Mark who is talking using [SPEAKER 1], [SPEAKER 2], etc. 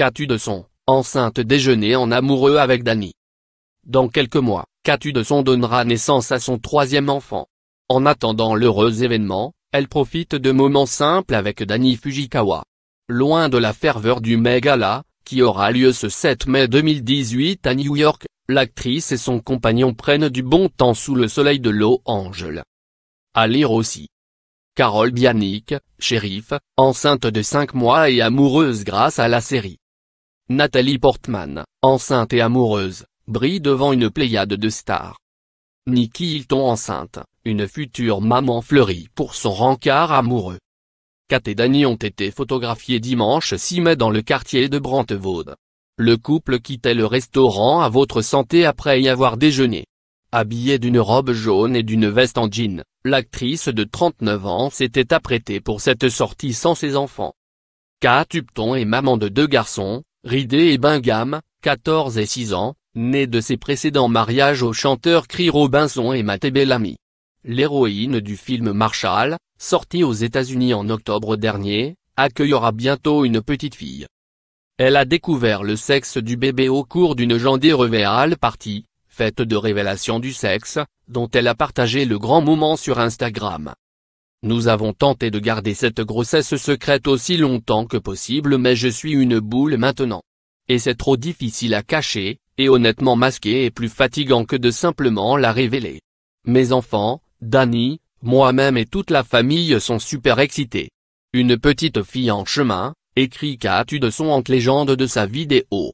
[SPEAKER 1] Katu de son enceinte déjeuner en amoureux avec Danny Dans quelques mois, Katu de son donnera naissance à son troisième enfant. En attendant l'heureux événement, elle profite de moments simples avec Danny Fujikawa. Loin de la ferveur du Megala, qui aura lieu ce 7 mai 2018 à New York, l'actrice et son compagnon prennent du bon temps sous le soleil de Los Angeles. À lire aussi. Carole Bianic, shérif, enceinte de 5 mois et amoureuse grâce à la série. Nathalie Portman, enceinte et amoureuse, brille devant une pléiade de stars. Nikki Hilton enceinte, une future maman fleurie pour son rencard amoureux. Kat et Danny ont été photographiés dimanche 6 mai dans le quartier de Brantevaude. Le couple quittait le restaurant à votre santé après y avoir déjeuné. Habillée d'une robe jaune et d'une veste en jean, l'actrice de 39 ans s'était apprêtée pour cette sortie sans ses enfants. Kat Upton est maman de deux garçons, Ridé et Bingham, 14 et 6 ans, nés de ses précédents mariages aux chanteurs Cree Robinson et Matt Bellamy. L'héroïne du film Marshall, sorti aux États-Unis en octobre dernier, accueillera bientôt une petite fille. Elle a découvert le sexe du bébé au cours d'une jandée revéale partie, fête de révélation du sexe, dont elle a partagé le grand moment sur Instagram. Nous avons tenté de garder cette grossesse secrète aussi longtemps que possible mais je suis une boule maintenant. Et c'est trop difficile à cacher, et honnêtement masquer est plus fatigant que de simplement la révéler. Mes enfants, Danny, moi-même et toute la famille sont super excités. Une petite fille en chemin, écrit Katu de son hante légende de sa vidéo.